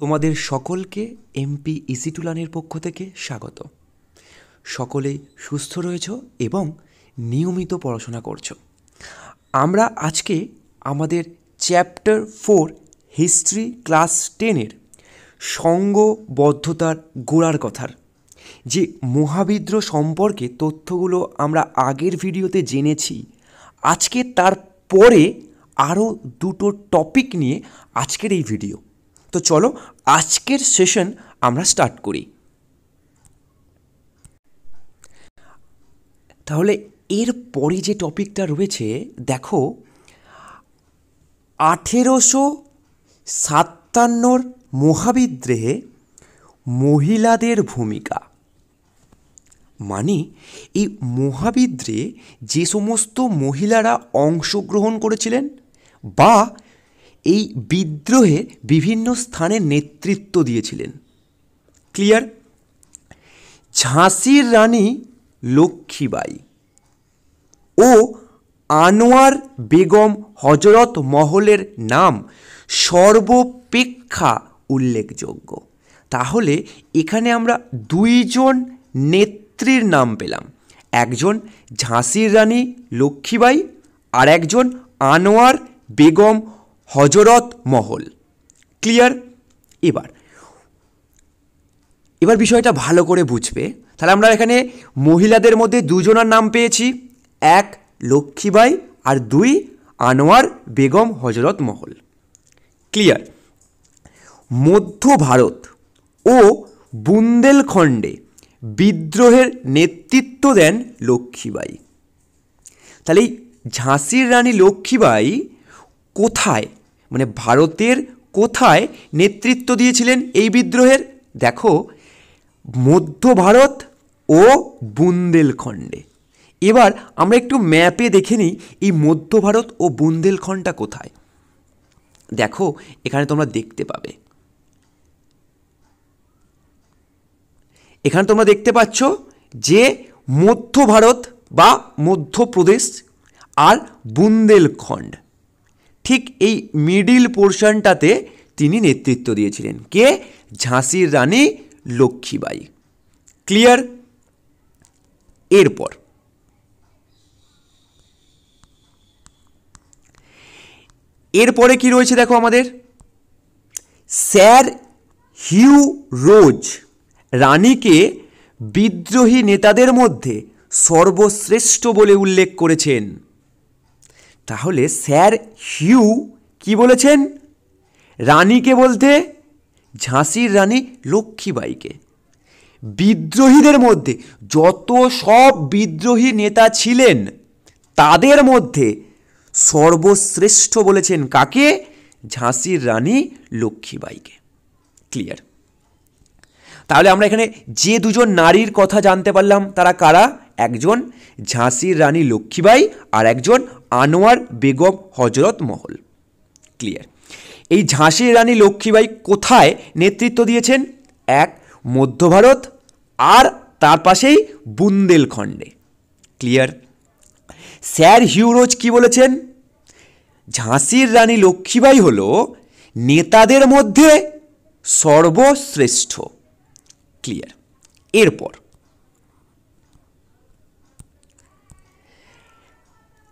তোমাদের সকলকে এমপি ইসিটুলানের পক্ষ থেকে স্বাগত সকলেই সুস্থ রয়েছ এবং নিয়মিত পড়াশোনা করছো আমরা আজকে আমাদের চ্যাপ্টার ফোর হিস্ট্রি ক্লাস টেনের সঙ্গবদ্ধতার গোড়ার কথার যে মহাবিদ্র সম্পর্কে তথ্যগুলো আমরা আগের ভিডিওতে জেনেছি আজকে তার পরে আরও দুটো টপিক নিয়ে আজকের এই ভিডিও তো চলো আজকের সেশন আমরা স্টার্ট করি তাহলে এর পরে যে টপিকটা রয়েছে দেখো আঠেরোশো সাতান্নর মহাবিদ্রেহে মহিলাদের ভূমিকা মানে এই মহাবিদ্রে যে সমস্ত মহিলারা অংশগ্রহণ করেছিলেন বা এই বিদ্রোহে বিভিন্ন স্থানে নেতৃত্ব দিয়েছিলেন ক্লিয়ার ঝাঁসির রানী লক্ষ্মীবাই ও আনোয়ার বেগম হজরত মহলের নাম সর্বপেক্ষা উল্লেখযোগ্য তাহলে এখানে আমরা দুইজন নেত্রীর নাম পেলাম একজন ঝাঁসির রানী লক্ষ্মীবাই আর একজন আনোয়ার বেগম হজরত মহল ক্লিয়ার এবার এবার বিষয়টা ভালো করে বুঝবে তাহলে আমরা এখানে মহিলাদের মধ্যে দুজনার নাম পেয়েছি এক লক্ষ্মীবাই আর দুই আনোয়ার বেগম হজরত মহল ক্লিয়ার মধ্য ভারত ও বুন্দেলখণ্ডে বিদ্রোহের নেতৃত্ব দেন লক্ষ্মীবাই তাহলে ঝাঁসির রানী লক্ষ্মীবাই কোথায় মানে ভারতের কোথায় নেতৃত্ব দিয়েছিলেন এই বিদ্রোহের দেখো মধ্য ভারত ও বুন্দেলখণ্ডে এবার আমরা একটু ম্যাপে দেখে নিই এই মধ্য ভারত ও বুন্দেলখণ্ডটা কোথায় দেখো এখানে তোমরা দেখতে পাবে এখানে তোমরা দেখতে পাচ্ছ যে মধ্য ভারত বা মধ্যপ্রদেশ আর বুন্দেলখণ্ড ঠিক এই মিডিল পোর্শনটাতে তিনি নেতৃত্ব দিয়েছিলেন কে ঝাঁসির রানী লক্ষ্মীবাই ক্লিয়ার এরপর এরপরে কি রয়েছে দেখো আমাদের স্যার হিউ রোজ রানীকে বিদ্রোহী নেতাদের মধ্যে সর্বশ্রেষ্ঠ বলে উল্লেখ করেছেন তাহলে স্যার হিউ কি বলেছেন রানীকে বলতে ঝাঁসির রানী লক্ষ্মীবাইকে বিদ্রোহীদের মধ্যে যত সব বিদ্রোহী নেতা ছিলেন তাদের মধ্যে সর্বশ্রেষ্ঠ বলেছেন কাকে ঝাঁসির রানী লক্ষ্মীবাইকে ক্লিয়ার তাহলে আমরা এখানে যে দুজন নারীর কথা জানতে পারলাম তারা কারা একজন ঝাঁসির রানী লক্ষ্মীবাই আর একজন আনোয়ার বেগম হজরত মহল ক্লিয়ার এই ঝাঁসির রানী লক্ষ্মীবাই কোথায় নেতৃত্ব দিয়েছেন এক মধ্য ভারত আর তার পাশেই বুন্দেলখণ্ডে ক্লিয়ার স্যার হিউরোজ কি বলেছেন ঝাঁসির রানী লক্ষ্মীবাই হল নেতাদের মধ্যে সর্বশ্রেষ্ঠ ক্লিয়ার এরপর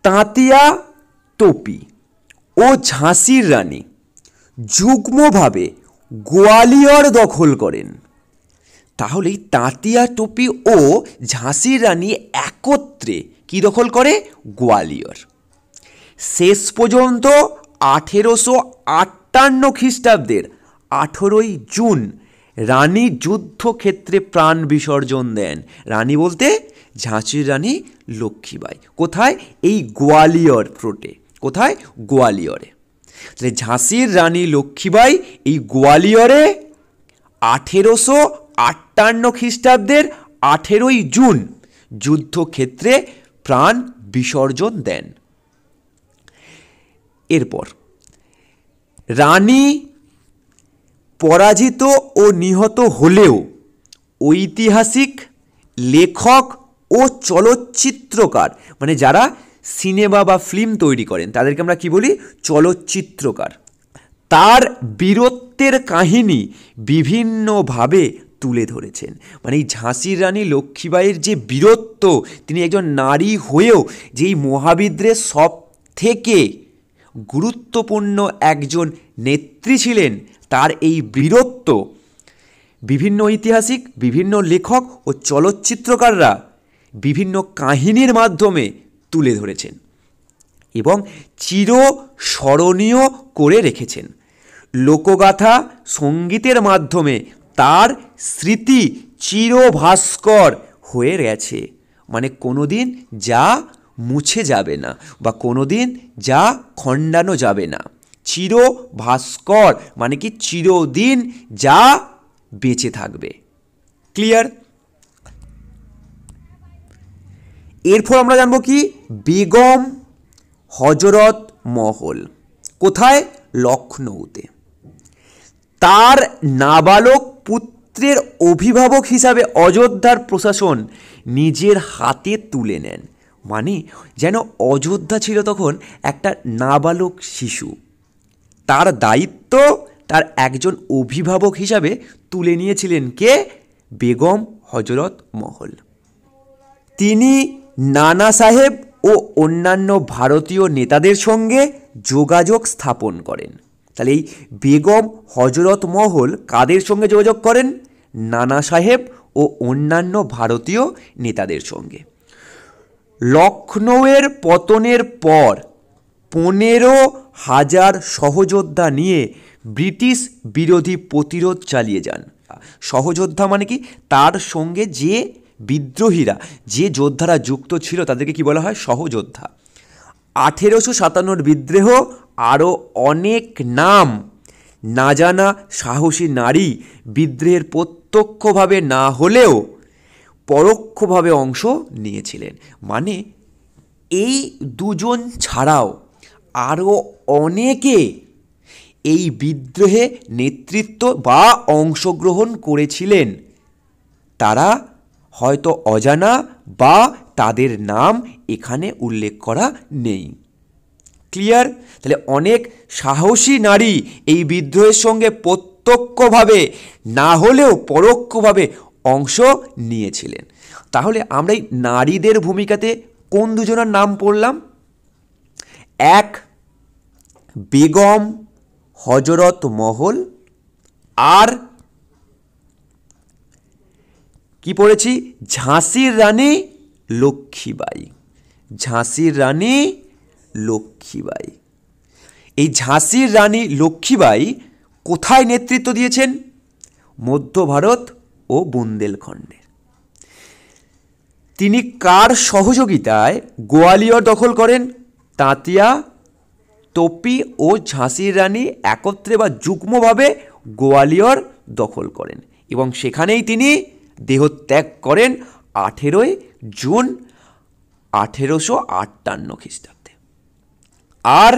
তাঁতিয়া টোপি ও ঝাঁসির রানী যুগ্মভাবে গোয়ালিয়র দখল করেন তাহলে তাঁতিয়া টুপি ও ঝাঁসির রানী একত্রে কি দখল করে গোয়ালিয়র শেষ পর্যন্ত আঠেরোশো আটান্ন খ্রিস্টাব্দের আঠেরোই জুন রানী যুদ্ধক্ষেত্রে প্রাণ বিসর্জন দেন রানী বলতে ঝাঁসির রানী লক্ষ্মীবাই কোথায় এই গোয়ালিয়র ফ্রোটে কোথায় গোয়ালিয়রে তাহলে ঝাঁসির রানী লক্ষ্মীবাই এই গোয়ালিয়রে আঠেরোশো আটান্ন খ্রিস্টাব্দের আঠেরোই জুন যুদ্ধক্ষেত্রে প্রাণ বিসর্জন দেন এরপর রানী পরাজিত ও নিহত হলেও ঐতিহাসিক লেখক ও চলচ্চিত্রকার মানে যারা সিনেমা বা ফিল্ম তৈরি করেন তাদেরকে আমরা কি বলি চলচ্চিত্রকার তার বীরত্বের কাহিনী বিভিন্নভাবে তুলে ধরেছেন মানে এই ঝাঁসির রানী লক্ষ্মীবাঈয়ের যে বীরত্ব তিনি একজন নারী হয়েও যেই মহাবিদ্রের সব থেকে গুরুত্বপূর্ণ একজন নেত্রী ছিলেন তার এই বীরত্ব বিভিন্ন ঐতিহাসিক বিভিন্ন লেখক ও চলচ্চিত্রকাররা বিভিন্ন কাহিনীর মাধ্যমে তুলে ধরেছেন এবং চিরস্মরণীয় করে রেখেছেন লোকগাথা সঙ্গীতের মাধ্যমে তার স্মৃতি চিরভাস্কর হয়ে গেছে মানে কোনো দিন যা মুছে যাবে না বা কোনো দিন যা খণ্ডানো যাবে না চির ভাস্কর মানে কি চিরদিন যা বেঁচে থাকবে ক্লিয়ার এরপর আমরা জানবো কি বেগম হজরত মহল কোথায় লক্ষ্ণৌতে তার নাবালক পুত্রের অভিভাবক হিসাবে অযোধ্যার প্রশাসন নিজের হাতে তুলে নেন মানে যেন অযোধ্যা ছিল তখন একটা নাবালক শিশু তার দায়িত্ব তার একজন অভিভাবক হিসাবে তুলে নিয়েছিলেন কে বেগম হজরত মহল তিনি নানা সাহেব ও অন্যান্য ভারতীয় নেতাদের সঙ্গে যোগাযোগ স্থাপন করেন তাহলে এই বেগম হজরত মহল কাদের সঙ্গে যোগাযোগ করেন নানা সাহেব ও অন্যান্য ভারতীয় নেতাদের সঙ্গে লক্ষ্ণৌয়ের পতনের পর পনেরো হাজার সহযোদ্ধা নিয়ে ব্রিটিশ বিরোধী প্রতিরোধ চালিয়ে যান সহযোদ্ধা মানে কি তার সঙ্গে যে বিদ্রোহীরা যে যোদ্ধারা যুক্ত ছিল তাদেরকে কি বলা হয় সহযোদ্ধা আঠেরোশো সাতান্নর বিদ্রোহ আরও অনেক নাম না জানা সাহসী নারী বিদ্রোহের প্রত্যক্ষভাবে না হলেও পরোক্ষভাবে অংশ নিয়েছিলেন মানে এই দুজন ছাড়াও আরও অনেকে এই বিদ্রোহে নেতৃত্ব বা অংশগ্রহণ করেছিলেন তারা হয়তো অজানা বা তাদের নাম এখানে উল্লেখ করা নেই ক্লিয়ার তাহলে অনেক সাহসী নারী এই বিদ্রোহের সঙ্গে প্রত্যক্ষভাবে না হলেও পরোক্ষভাবে অংশ নিয়েছিলেন তাহলে আমরা এই নারীদের ভূমিকাতে কোন দুজনের নাম পড়লাম এক বেগম হজরত মহল আর কি পড়েছি ঝাঁসির রানী লক্ষ্মীবাই ঝাঁসির রানী লক্ষ্মীবাই এই ঝাঁসির রানী লক্ষ্মীবাই কোথায় নেতৃত্ব দিয়েছেন মধ্য ভারত ও বুন্দেলখণ্ডের তিনি কার সহযোগিতায় গোয়ালিয়র দখল করেন তাঁতিয়া টপি ও ঝাঁসির রানী একত্রে বা যুগ্মভাবে গোয়ালিয়র দখল করেন এবং সেখানেই তিনি দেহ ত্যাগ করেন আঠেরোই জুন আঠেরোশো আটান্ন খ্রিস্টাব্দে আর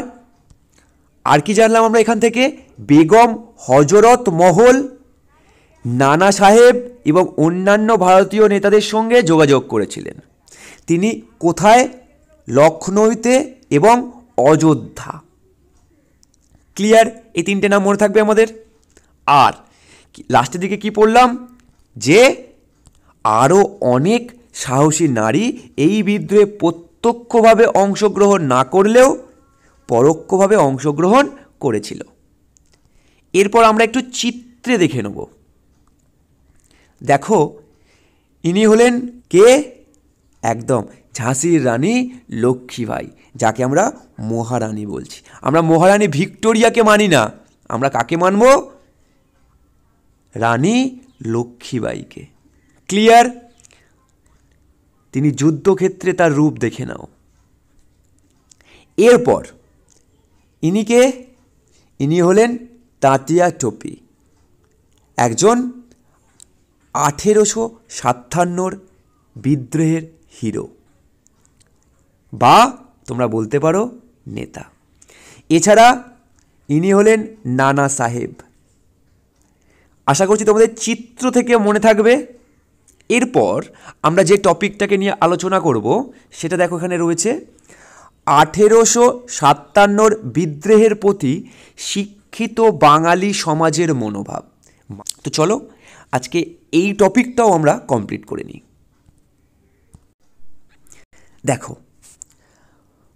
আর কি জানলাম আমরা এখান থেকে বেগম হজরত মহল নানা সাহেব এবং অন্যান্য ভারতীয় নেতাদের সঙ্গে যোগাযোগ করেছিলেন তিনি কোথায় লক্ষ্ণৌতে এবং অযোধ্যা ক্লিয়ার এই তিনটে নাম মনে থাকবে আমাদের আর লাস্টের দিকে কি পড়লাম যে আরও অনেক সাহসী নারী এই বিদ্রোহে প্রত্যক্ষভাবে অংশগ্রহণ না করলেও পরোক্ষভাবে অংশগ্রহণ করেছিল এরপর আমরা একটু চিত্রে দেখে নেব দেখো ইনি হলেন কে একদম ঝাঁসির রানী লক্ষ্মীবাই যাকে আমরা মহারানী বলছি আমরা মহারানী ভিক্টোরিয়াকে মানি না আমরা কাকে মানব রানী লক্ষ্মীবাইকে ক্লিয়ার তিনি যুদ্ধক্ষেত্রে তার রূপ দেখে নাও এরপর ইনিকে ইনি হলেন তাঁতিয়া টোপি একজন আঠেরোশো সাতান্নর বিদ্রোহের হিরো বা তোমরা বলতে পারো নেতা এছাড়া ইনি হলেন নানা সাহেব আশা করছি তোমাদের চিত্র থেকে মনে থাকবে এরপর আমরা যে টপিকটাকে নিয়ে আলোচনা করব সেটা দেখো এখানে রয়েছে আঠেরোশো সাতান্নর বিদ্রোহের প্রতি শিক্ষিত বাঙালি সমাজের মনোভাব তো চলো আজকে এই টপিকটাও আমরা কমপ্লিট করে নিই দেখো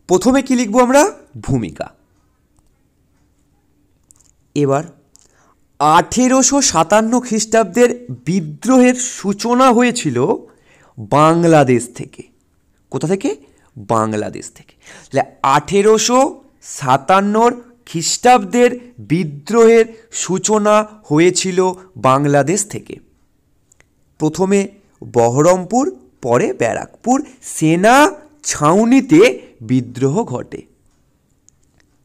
প্রথমে কি লিখবো আমরা ভূমিকা এবার আঠেরোশো সাতান্ন খ্রিস্টাব্দের বিদ্রোহের সূচনা হয়েছিল বাংলাদেশ থেকে কোথা থেকে বাংলাদেশ থেকে তাহলে আঠেরোশো সাতান্নর খ্রিস্টাব্দের বিদ্রোহের সূচনা হয়েছিল বাংলাদেশ থেকে প্রথমে বহরমপুর পরে ব্যারাকপুর সেনা ছাউনিতে বিদ্রোহ ঘটে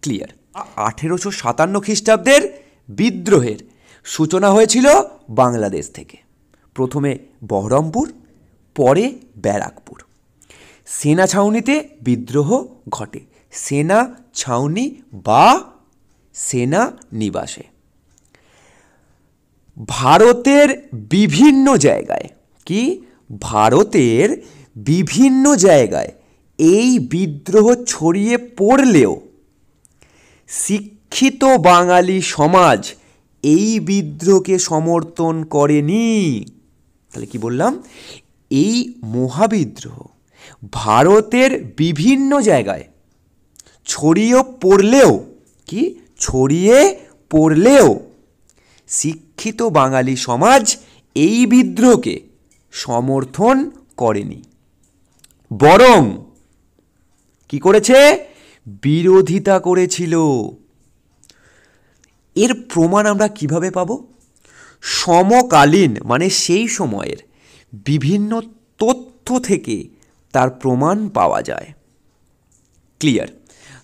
ক্লিয়ার আঠেরোশো সাতান্ন খ্রিস্টাব্দের বিদ্রোহের সূচনা হয়েছিল বাংলাদেশ থেকে প্রথমে বহরমপুর পরে ব্যারাকপুর সেনা ছাউনিতে বিদ্রোহ ঘটে সেনা ছাউনি বা সেনা নিবাসে ভারতের বিভিন্ন জায়গায় কি ভারতের বিভিন্ন জায়গায় এই বিদ্রোহ ছড়িয়ে পড়লেও শিক্ষা শিক্ষিত বাঙালি সমাজ এই বিদ্রোহকে সমর্থন করেনি তাহলে কি বললাম এই মহাবিদ্রোহ ভারতের বিভিন্ন জায়গায় ছড়িয়ে পড়লেও কি ছড়িয়ে পড়লেও শিক্ষিত বাঙালি সমাজ এই বিদ্রোহকে সমর্থন করেনি বরং কি করেছে বিরোধিতা করেছিল এর প্রমাণ আমরা কিভাবে পাব সমকালীন মানে সেই সময়ের বিভিন্ন তথ্য থেকে তার প্রমাণ পাওয়া যায় ক্লিয়ার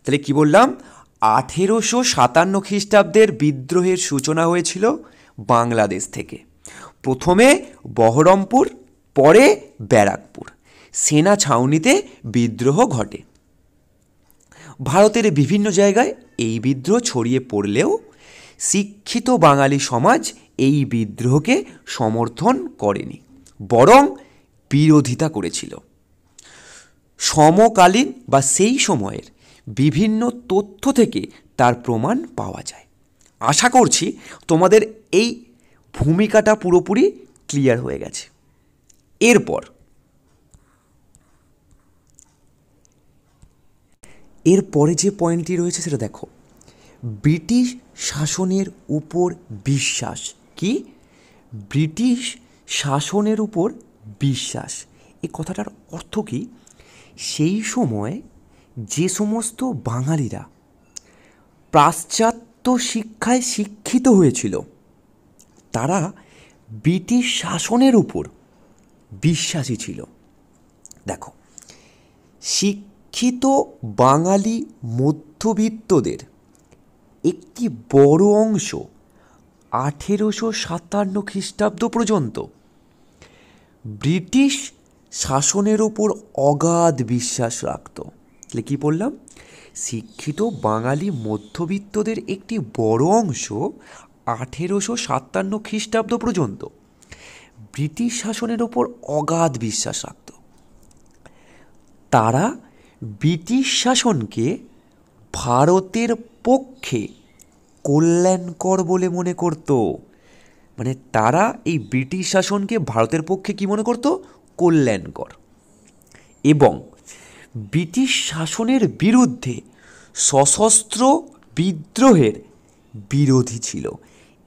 তাহলে কি বললাম আঠেরোশো সাতান্ন খ্রিস্টাব্দের বিদ্রোহের সূচনা হয়েছিল বাংলাদেশ থেকে প্রথমে বহরমপুর পরে ব্যারাকপুর সেনা ছাউনিতে বিদ্রোহ ঘটে ভারতের বিভিন্ন জায়গায় এই বিদ্রোহ ছড়িয়ে পড়লেও শিক্ষিত বাঙালি সমাজ এই বিদ্রোহকে সমর্থন করেনি বরং বিরোধিতা করেছিল সমকালীন বা সেই সময়ের বিভিন্ন তথ্য থেকে তার প্রমাণ পাওয়া যায় আশা করছি তোমাদের এই ভূমিকাটা পুরোপুরি ক্লিয়ার হয়ে গেছে এরপর এরপরে যে পয়েন্টটি রয়েছে সেটা দেখো ব্রিটিশ শাসনের উপর বিশ্বাস কি ব্রিটিশ শাসনের উপর বিশ্বাস এ কথাটার অর্থ কী সেই সময় যে সমস্ত বাঙালিরা পাশ্চাত্য শিক্ষায় শিক্ষিত হয়েছিল তারা ব্রিটিশ শাসনের উপর বিশ্বাসী ছিল দেখো শিক্ষিত বাঙালি মধ্যবিত্তদের একটি বড় অংশ আঠেরোশো সাতান্ন খ্রিস্টাব্দ পর্যন্ত ব্রিটিশ শাসনের ওপর অগাধ বিশ্বাস রাখত তাহলে কী বললাম শিক্ষিত বাঙালি মধ্যবিত্তদের একটি বড় অংশ আঠেরোশো সাতান্ন খ্রিস্টাব্দ পর্যন্ত ব্রিটিশ শাসনের ওপর অগাধ বিশ্বাস রাখত তারা ব্রিটিশ শাসনকে ভারতের পক্ষে কল্যাণকর বলে মনে করত মানে তারা এই ব্রিটিশ শাসনকে ভারতের পক্ষে কি মনে করত কল্যাণকর এবং ব্রিটিশ শাসনের বিরুদ্ধে সশস্ত্র বিদ্রোহের বিরোধী ছিল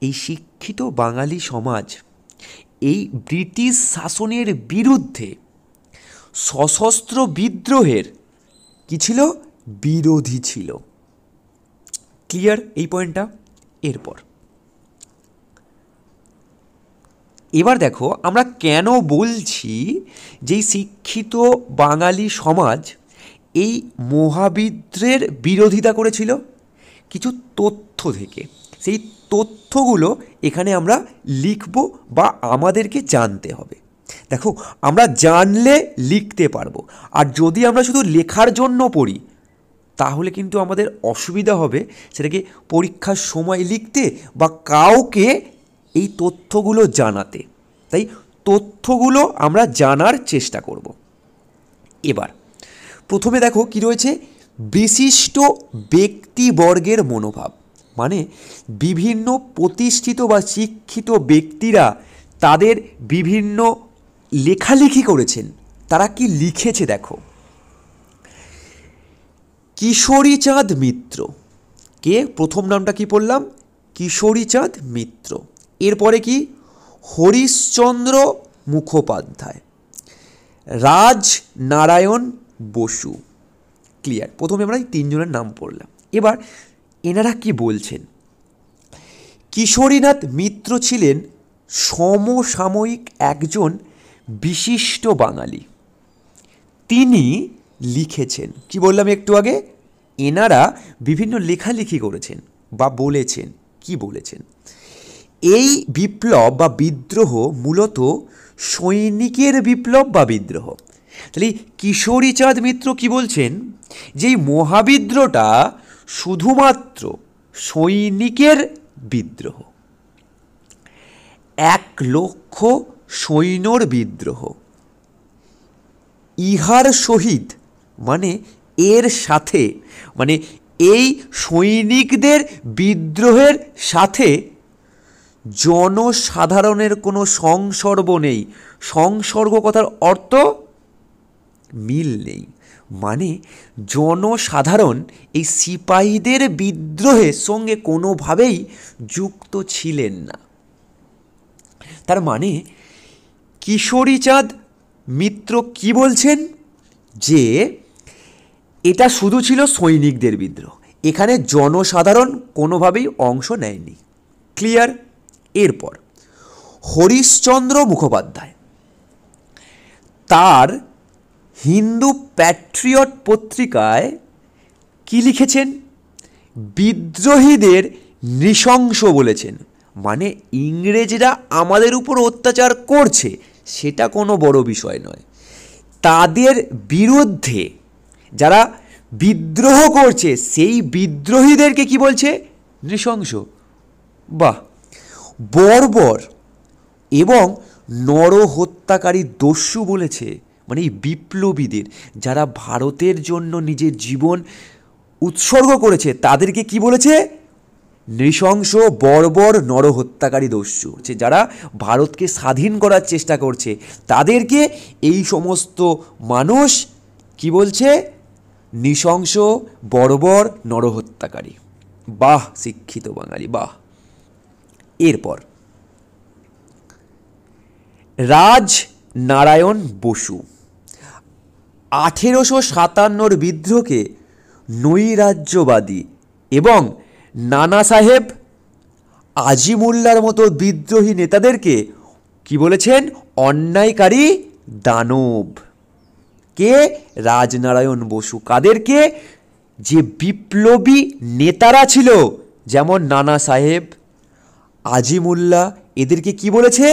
এই শিক্ষিত বাঙালি সমাজ এই ব্রিটিশ শাসনের বিরুদ্ধে সশস্ত্র বিদ্রোহের কী ছিল বিরোধী ছিল ক্লিয়ার এই পয়েন্টটা এরপর এবার দেখো আমরা কেন বলছি যে শিক্ষিত বাঙালি সমাজ এই মহাবিদ্রের বিরোধিতা করেছিল কিছু তথ্য থেকে সেই তথ্যগুলো এখানে আমরা লিখব বা আমাদেরকে জানতে হবে দেখো আমরা জানলে লিখতে পারবো আর যদি আমরা শুধু লেখার জন্য পড়ি তাহলে কিন্তু আমাদের অসুবিধা হবে সেটাকে পরীক্ষার সময় লিখতে বা কাউকে এই তথ্যগুলো জানাতে তাই তথ্যগুলো আমরা জানার চেষ্টা করব এবার প্রথমে দেখো কি রয়েছে বিশিষ্ট ব্যক্তিবর্গের মনোভাব মানে বিভিন্ন প্রতিষ্ঠিত বা শিক্ষিত ব্যক্তিরা তাদের বিভিন্ন লেখালেখি করেছেন তারা কি লিখেছে দেখো কিশোরীচাঁদ মিত্র কে প্রথম নামটা কি পড়লাম কিশোরীচাঁদ মিত্র এরপরে কি হরিশ্চন্দ্র মুখোপাধ্যায় রাজ নারায়ণ বসু ক্লিয়ার প্রথমে আমরা এই তিনজনের নাম পড়লাম এবার এনারা কি বলছেন কিশোরীনাথ মিত্র ছিলেন সমসাময়িক একজন বিশিষ্ট বাঙালি তিনি লিখেছেন কি বললাম একটু আগে এনারা বিভিন্ন লেখালেখি করেছেন বা বলেছেন কি বলেছেন এই বিপ্লব বা বিদ্রোহ মূলত সৈনিকের বিপ্লব বা বিদ্রোহ তাহলে কিশোরীচাঁদ মিত্র কি বলছেন যে মহাবিদ্রোহটা শুধুমাত্র সৈনিকের বিদ্রোহ এক লক্ষ সৈন্যর বিদ্রোহ ইহার সহিত মানে এর সাথে মানে এই সৈনিকদের বিদ্রোহের সাথে জনসাধারণের কোনো সংসর্গ নেই সংসর্গ কথার অর্থ মিল নেই মানে জনসাধারণ এই সিপাহীদের বিদ্রোহের সঙ্গে কোনোভাবেই যুক্ত ছিলেন না তার মানে কিশোরীচাঁদ মিত্র কি বলছেন যে এটা শুধু ছিল সৈনিকদের বিদ্রোহ এখানে জনসাধারণ কোনোভাবেই অংশ নেয়নি ক্লিয়ার এরপর হরিশ্চন্দ্র মুখোপাধ্যায় তার হিন্দু প্যাট্রিয়ট পত্রিকায় কি লিখেছেন বিদ্রোহীদের নৃশংস বলেছেন মানে ইংরেজরা আমাদের উপর অত্যাচার করছে সেটা কোনো বড় বিষয় নয় তাদের বিরুদ্ধে যারা বিদ্রোহ করছে সেই বিদ্রোহীদেরকে কি বলছে নৃশংস বাহ বর্বর এবং নরহত্যাকারী দস্যু বলেছে মানে এই বিপ্লবীদের যারা ভারতের জন্য নিজের জীবন উৎসর্গ করেছে তাদেরকে কি বলেছে নৃশংস বর্বর নরহত্যাকারী দস্যু যারা ভারতকে স্বাধীন করার চেষ্টা করছে তাদেরকে এই সমস্ত মানুষ কি বলছে নৃশংস বর্বর নরহত্যাকারী বাহ শিক্ষিত বাঙালি বাহ এরপর রাজ নারায়ণ বসু আঠেরোশো সাতান্নর বিদ্রোহকে নৈরাজ্যবাদী এবং নানা সাহেব আজিমুল্লার মতো বিদ্রোহী নেতাদেরকে কি বলেছেন অন্যায়কারী দানব কে রাজনারায়ণ বসু কাদেরকে যে বিপ্লবী নেতারা ছিল যেমন নানা সাহেব আজিমুল্লা এদেরকে কি বলেছে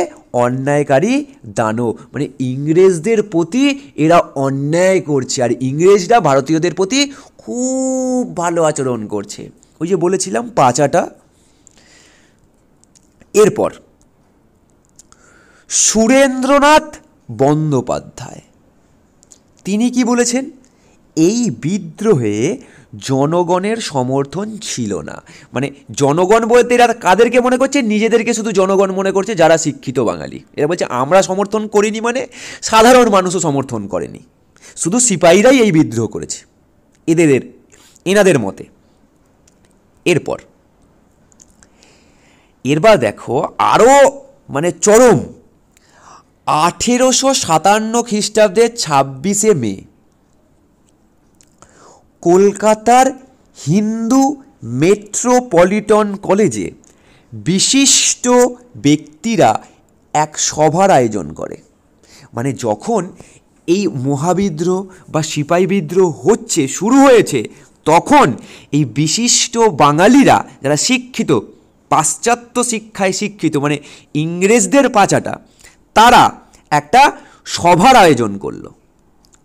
অন্যায়কারী দানো মানে ইংরেজদের প্রতি এরা অন্যায় করছে আর ইংরেজরা ভারতীয়দের প্রতি খুব ভালো আচরণ করছে ওই যে বলেছিলাম পাঁচাটা এরপর সুরেন্দ্রনাথ বন্দ্যোপাধ্যায় তিনি কি বলেছেন এই বিদ্রোহে জনগণের সমর্থন ছিল না মানে জনগণ বলতে এরা কাদেরকে মনে করছে নিজেদেরকে শুধু জনগণ মনে করছে যারা শিক্ষিত বাঙালি এরা বলছে আমরা সমর্থন করিনি মানে সাধারণ মানুষও সমর্থন করেনি শুধু সিপাহিরাই এই বিদ্রোহ করেছে এদের এনাদের মতে এরপর এরবার দেখো আরও মানে চরম আঠেরোশো সাতান্ন খ্রিস্টাব্দে ছাব্বিশে মে কলকাতার হিন্দু মেট্রোপলিটন কলেজে বিশিষ্ট ব্যক্তিরা এক সভার আয়োজন করে মানে যখন এই মহাবিদ্রোহ বা সিপাই বিদ্রোহ হচ্ছে শুরু হয়েছে তখন এই বিশিষ্ট বাঙালিরা যারা শিক্ষিত পাশ্চাত্য শিক্ষায় শিক্ষিত মানে ইংরেজদের পাচাটা তারা একটা সভার আয়োজন করলো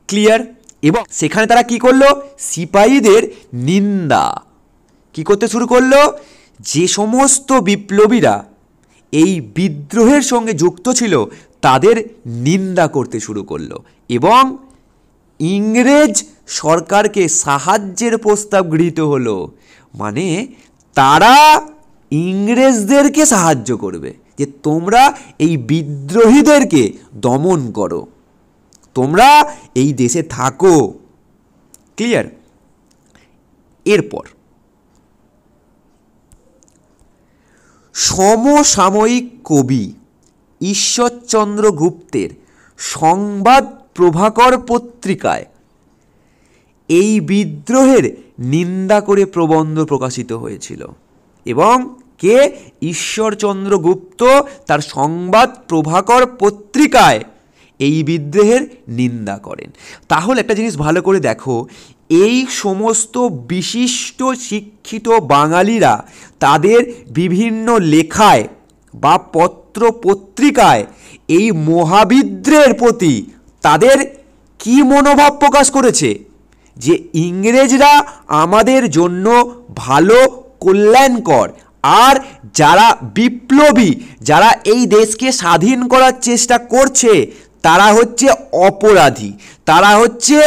ক্লিয়ার এবং সেখানে তারা কি করলো সিপাহীদের নিন্দা কি করতে শুরু করলো যে সমস্ত বিপ্লবীরা এই বিদ্রোহের সঙ্গে যুক্ত ছিল তাদের নিন্দা করতে শুরু করলো এবং ইংরেজ সরকারকে সাহায্যের প্রস্তাব গৃহীত হলো মানে তারা ইংরেজদেরকে সাহায্য করবে যে তোমরা এই বিদ্রোহীদেরকে দমন করো তোমরা এই দেশে থাকো ক্লিয়ার এরপর সমসাময়িক কবি ঈশ্বরচন্দ্র গুপ্তের সংবাদ প্রভাকর পত্রিকায় এই বিদ্রোহের নিন্দা করে প্রবন্ধ প্রকাশিত হয়েছিল এবং কে ঈশ্বরচন্দ্র গুপ্ত তার সংবাদ প্রভাকর পত্রিকায় এই বিদ্রোহের নিন্দা করেন তাহলে একটা জিনিস ভালো করে দেখো এই সমস্ত বিশিষ্ট শিক্ষিত বাঙালিরা তাদের বিভিন্ন লেখায় বা পত্র পত্রিকায় এই মহাবিদ্রের প্রতি তাদের কি মনোভাব প্রকাশ করেছে যে ইংরেজরা আমাদের জন্য ভালো কল্যাণকর আর যারা বিপ্লবী যারা এই দেশকে স্বাধীন করার চেষ্টা করছে তারা হচ্ছে অপরাধী তারা হচ্ছে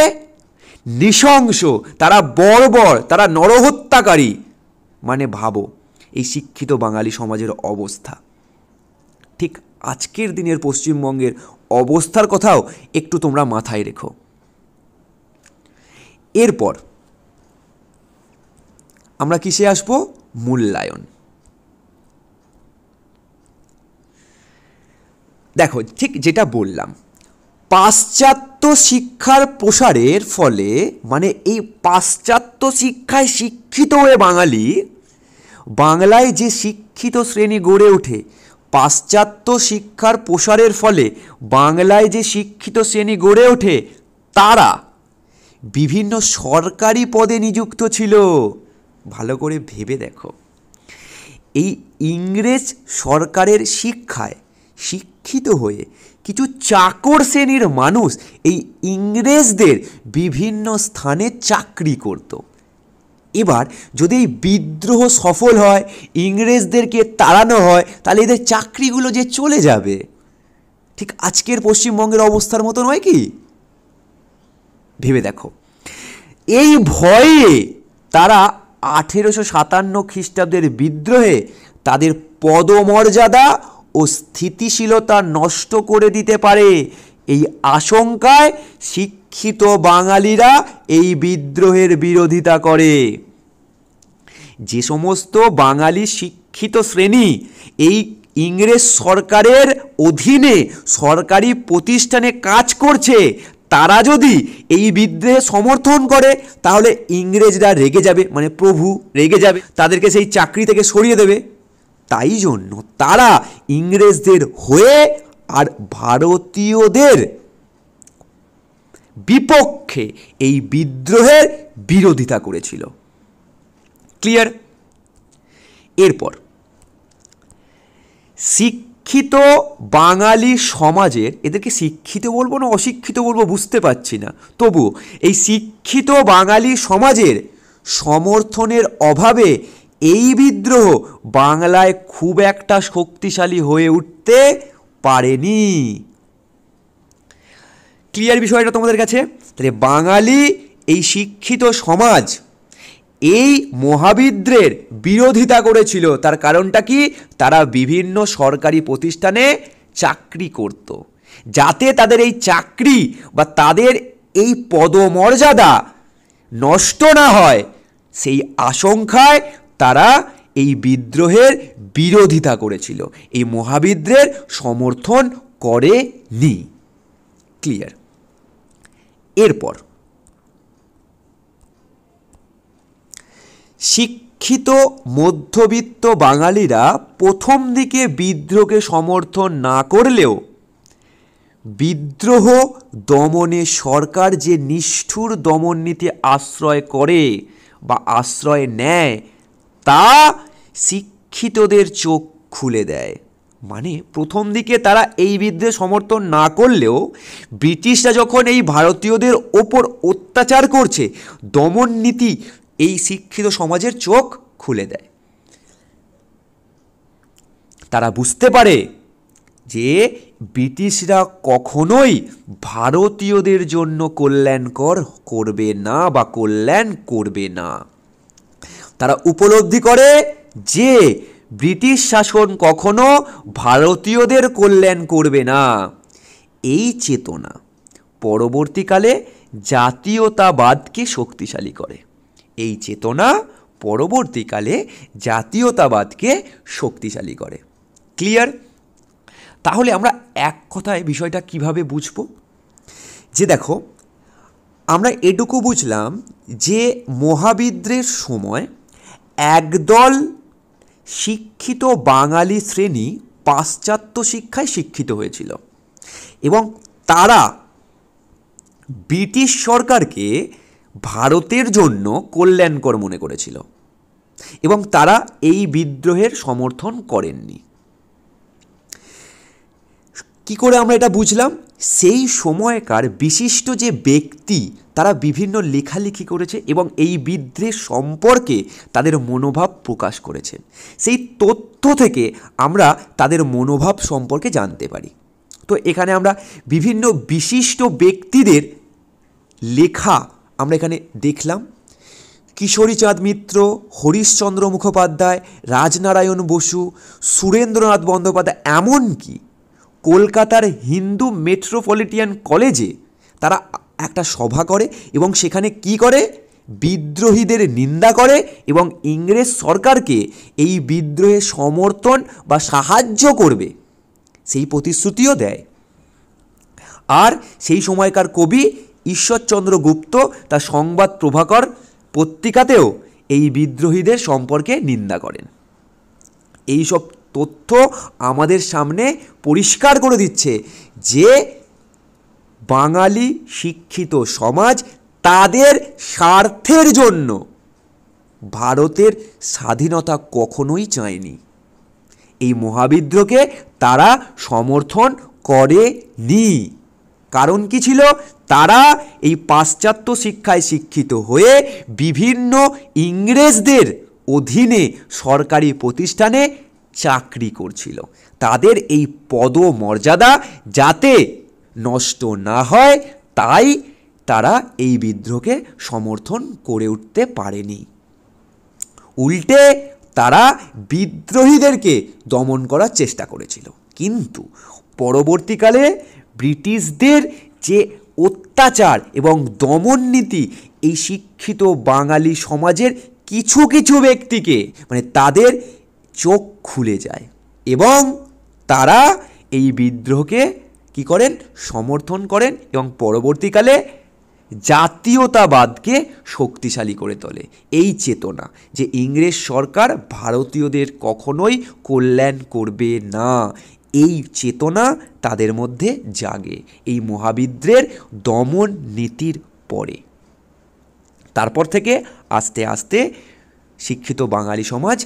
নৃশংস তারা বর্বর তারা নরহত্যাকারী মানে ভাবো এই শিক্ষিত বাঙালি সমাজের অবস্থা ঠিক আজকের দিনের পশ্চিমবঙ্গের অবস্থার কথাও একটু তোমরা মাথায় রেখো এরপর আমরা কিসে আসবো মূল্যায়ন দেখো ঠিক যেটা বললাম পাশ্চাত্য শিক্ষার প্রসারের ফলে মানে এই পাশ্চাত্য শিক্ষায় শিক্ষিত হয়ে বাঙালি বাংলায় যে শিক্ষিত শ্রেণী গড়ে ওঠে পাশ্চাত্য শিক্ষার প্রসারের ফলে বাংলায় যে শিক্ষিত শ্রেণী গড়ে ওঠে তারা বিভিন্ন সরকারি পদে নিযুক্ত ছিল ভালো করে ভেবে দেখো এই ইংরেজ সরকারের শিক্ষায় শিক্ষা শিক্ষিত হয়ে কিছু চাকর শ্রেণীর মানুষ এই ইংরেজদের বিভিন্ন স্থানে চাকরি করত এবার যদি এই বিদ্রোহ সফল হয় ইংরেজদেরকে তাড়ানো হয় তাহলে এদের চাকরিগুলো যে চলে যাবে ঠিক আজকের পশ্চিমবঙ্গের অবস্থার মতো নয় কি ভেবে দেখো এই ভয়ে তারা আঠেরোশো সাতান্ন খ্রিস্টাব্দের বিদ্রোহে তাদের পদমর্যাদা ও স্থিতিশীলতা নষ্ট করে দিতে পারে এই আশঙ্কায় শিক্ষিত বাঙালিরা এই বিদ্রোহের বিরোধিতা করে যে সমস্ত বাঙালি শিক্ষিত শ্রেণী এই ইংরেজ সরকারের অধীনে সরকারি প্রতিষ্ঠানে কাজ করছে তারা যদি এই বিদ্রোহে সমর্থন করে তাহলে ইংরেজরা রেগে যাবে মানে প্রভু রেগে যাবে তাদেরকে সেই চাকরি থেকে সরিয়ে দেবে তাই জন্য তারা ইংরেজদের হয়ে আর ভারতীয়দের বিপক্ষে এই বিদ্রোহের বিরোধিতা করেছিল ক্লিয়ার এরপর শিক্ষিত বাঙালি সমাজের এদেরকে শিক্ষিত বলবো না অশিক্ষিত বলবো বুঝতে পারছি না তবু এই শিক্ষিত বাঙালি সমাজের সমর্থনের অভাবে এই বিদ্রোহ বাংলায় খুব একটা শক্তিশালী হয়ে উঠতে পারেনি ক্লিয়ার বিষয়টা তোমাদের কাছে তাহলে বাঙালি এই শিক্ষিত সমাজ এই মহাবিদ্রের বিরোধিতা করেছিল তার কারণটা কি তারা বিভিন্ন সরকারি প্রতিষ্ঠানে চাকরি করত। যাতে তাদের এই চাকরি বা তাদের এই পদমর্যাদা নষ্ট না হয় সেই আশঙ্কায় তারা এই বিদ্রোহের বিরোধিতা করেছিল এই মহাবিদ্রের সমর্থন করেনি ক্লিয়ার এরপর শিক্ষিত মধ্যবিত্ত বাঙালিরা প্রথম দিকে বিদ্রোহকে সমর্থন না করলেও বিদ্রোহ দমনে সরকার যে নিষ্ঠুর দমন নীতি আশ্রয় করে বা আশ্রয় নেয় তা শিক্ষিতদের চোখ খুলে দেয় মানে প্রথম দিকে তারা এই বিদ্যে সমর্থন না করলেও ব্রিটিশরা যখন এই ভারতীয়দের ওপর অত্যাচার করছে দমন নীতি এই শিক্ষিত সমাজের চোখ খুলে দেয় তারা বুঝতে পারে যে ব্রিটিশরা কখনোই ভারতীয়দের জন্য কল্যাণকর করবে না বা কল্যাণ করবে না তারা উপলব্ধি করে যে ব্রিটিশ শাসন কখনো ভারতীয়দের কল্যাণ করবে না এই চেতনা পরবর্তীকালে জাতীয়তাবাদকে শক্তিশালী করে এই চেতনা পরবর্তীকালে জাতীয়তাবাদকে শক্তিশালী করে ক্লিয়ার তাহলে আমরা এক কথায় বিষয়টা কিভাবে বুঝব যে দেখো আমরা এটুকু বুঝলাম যে মহাবিদ্রের সময় একদল শিক্ষিত বাঙালি শ্রেণী পাশ্চাত্য শিক্ষায় শিক্ষিত হয়েছিল এবং তারা ব্রিটিশ সরকারকে ভারতের জন্য কল্যাণকর মনে করেছিল এবং তারা এই বিদ্রোহের সমর্থন করেননি কি করে আমরা এটা বুঝলাম সেই সময়কার বিশিষ্ট যে ব্যক্তি তারা বিভিন্ন লেখালেখি করেছে এবং এই বিদ্রোহ সম্পর্কে তাদের মনোভাব প্রকাশ করেছে সেই তথ্য থেকে আমরা তাদের মনোভাব সম্পর্কে জানতে পারি তো এখানে আমরা বিভিন্ন বিশিষ্ট ব্যক্তিদের লেখা আমরা এখানে দেখলাম কিশোরীচাঁদ মিত্র হরিশচন্দ্র মুখোপাধ্যায় রাজনারায়ণ বসু সুরেন্দ্রনাথ বন্দ্যোপাধ্যায় এমনকি কলকাতার হিন্দু মেট্রোপলিটিয়ান কলেজে তারা একটা সভা করে এবং সেখানে কি করে বিদ্রোহীদের নিন্দা করে এবং ইংরেজ সরকারকে এই বিদ্রোহে সমর্থন বা সাহায্য করবে সেই প্রতিশ্রুতিও দেয় আর সেই সময়কার কবি ঈশ্বরচন্দ্র গুপ্ত তার সংবাদ প্রভাকর পত্রিকাতেও এই বিদ্রোহীদের সম্পর্কে নিন্দা করেন এইসব তথ্য আমাদের সামনে পরিষ্কার করে দিচ্ছে যে বাঙালি শিক্ষিত সমাজ তাদের স্বার্থের জন্য ভারতের স্বাধীনতা কখনোই চায়নি এই মহাবিদ্রোহকে তারা সমর্থন করেনি কারণ কি ছিল তারা এই পাশ্চাত্য শিক্ষায় শিক্ষিত হয়ে বিভিন্ন ইংরেজদের অধীনে সরকারি প্রতিষ্ঠানে চাকরি করছিল তাদের এই পদমর্যাদা যাতে নষ্ট না হয় তাই তারা এই বিদ্রোহকে সমর্থন করে উঠতে পারেনি উল্টে তারা বিদ্রোহীদেরকে দমন করার চেষ্টা করেছিল কিন্তু পরবর্তীকালে ব্রিটিশদের যে অত্যাচার এবং দমন নীতি এই শিক্ষিত বাঙালি সমাজের কিছু কিছু ব্যক্তিকে মানে তাদের চোখ খুলে যায় এবং তারা এই বিদ্রোহকে কি করেন সমর্থন করেন এবং পরবর্তীকালে জাতীয়তাবাদকে শক্তিশালী করে তোলে এই চেতনা যে ইংরেজ সরকার ভারতীয়দের কখনোই কল্যাণ করবে না এই চেতনা তাদের মধ্যে জাগে এই মহাবিদ্রের দমন নীতির পরে তারপর থেকে আস্তে আস্তে শিক্ষিত বাঙালি সমাজ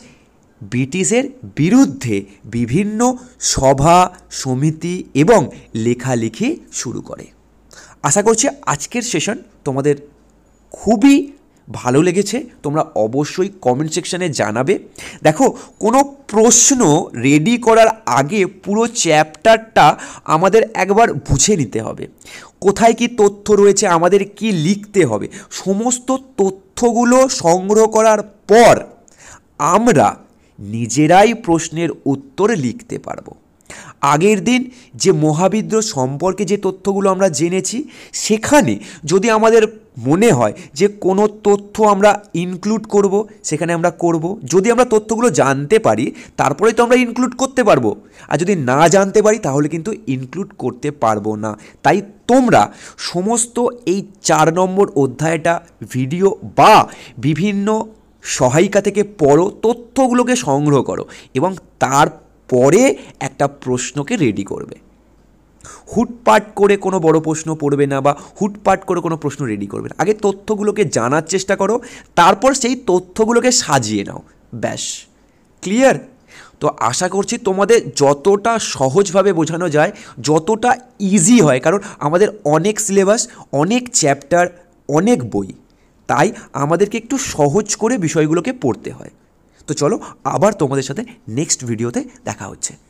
ব্রিটিশের বিরুদ্ধে বিভিন্ন সভা সমিতি এবং লেখালেখি শুরু করে আশা করছি আজকের সেশন তোমাদের খুবই ভালো লেগেছে তোমরা অবশ্যই কমেন্ট সেকশানে জানাবে দেখো কোনো প্রশ্ন রেডি করার আগে পুরো চ্যাপ্টারটা আমাদের একবার বুঝে নিতে হবে কোথায় কি তথ্য রয়েছে আমাদের কি লিখতে হবে সমস্ত তথ্যগুলো সংগ্রহ করার পর আমরা নিজেরাই প্রশ্নের উত্তর লিখতে পারবো আগের দিন যে মহাবিদ্র সম্পর্কে যে তথ্যগুলো আমরা জেনেছি সেখানে যদি আমাদের মনে হয় যে কোনো তথ্য আমরা ইনক্লুড করব সেখানে আমরা করব যদি আমরা তথ্যগুলো জানতে পারি তারপরে তো আমরা ইনক্লুড করতে পারবো আর যদি না জানতে পারি তাহলে কিন্তু ইনক্লুড করতে পারবো না তাই তোমরা সমস্ত এই চার নম্বর অধ্যায়টা ভিডিও বা বিভিন্ন সহায়িকা থেকে পড়ো তথ্যগুলোকে সংগ্রহ করো এবং তারপরে একটা প্রশ্নকে রেডি করবে হুটপাট করে কোনো বড় প্রশ্ন পড়বে না বা হুটপাট করে কোনো প্রশ্ন রেডি করবে না আগে তথ্যগুলোকে জানার চেষ্টা করো তারপর সেই তথ্যগুলোকে সাজিয়ে নাও ব্যাস ক্লিয়ার তো আশা করছি তোমাদের যতটা সহজভাবে বোঝানো যায় যতটা ইজি হয় কারণ আমাদের অনেক সিলেবাস অনেক চ্যাপ্টার অনেক বই তাই আমাদেরকে একটু সহজ করে বিষয়গুলোকে পড়তে হয় তো চলো আবার তোমাদের সাথে নেক্সট ভিডিওতে দেখা হচ্ছে